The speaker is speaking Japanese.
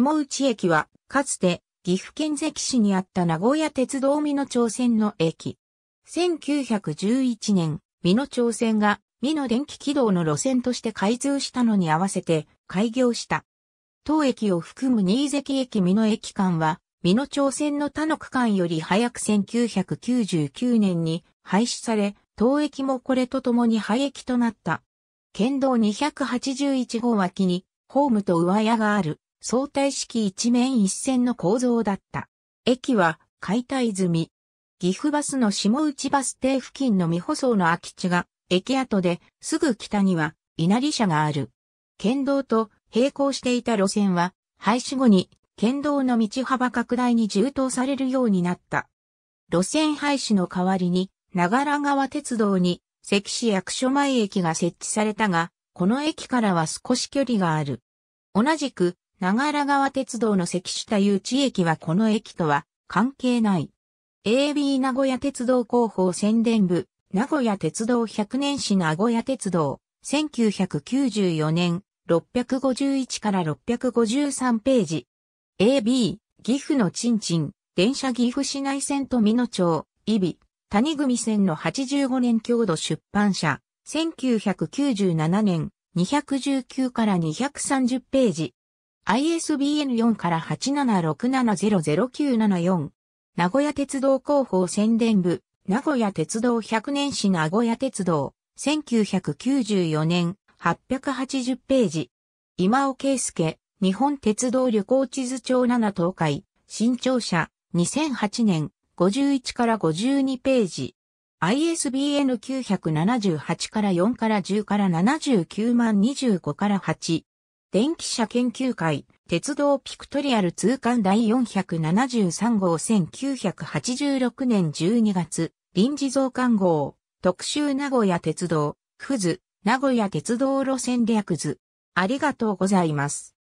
下内駅は、かつて、岐阜県関市にあった名古屋鉄道美濃町線の駅。1911年、美濃町線が、美濃電気軌道の路線として開通したのに合わせて、開業した。当駅を含む新関駅美濃駅間は、美濃町線の他の区間より早く1999年に廃止され、当駅もこれと共に廃駅となった。県道281号脇に、ホームと上屋がある相対式一面一線の構造だった。駅は解体済み。岐阜バスの下内バス停付近の未舗装の空き地が、駅跡ですぐ北には稲荷車がある。県道と並行していた路線は、廃止後に県道の道幅拡大に充当されるようになった。路線廃止の代わりに、長良川鉄道に関市役所前駅が設置されたが、この駅からは少し距離がある。同じく長良川鉄道の関下誘致駅はこの駅とは関係ない。AB 名古屋鉄道広報宣伝部、名古屋鉄道100年史名古屋鉄道、1994年、651から653ページ。AB、岐阜のちんちん、電車岐阜市内線と美濃町、伊比、谷組線の85年強度出版社、1997年、219から230ページ。ISBN4 から8 7 6 7 0 0 9 7 4名古屋鉄道広報宣伝部、名古屋鉄道100年史名古屋鉄道、1994年、880ページ。今尾圭介、日本鉄道旅行地図帳7東海、新庁舎2008年、51から52ページ。ISBN978 から4から10から79万25から8。電気車研究会、鉄道ピクトリアル通貫第473号1986年12月、臨時増刊号、特集名古屋鉄道、ふず、名古屋鉄道路線略図。ありがとうございます。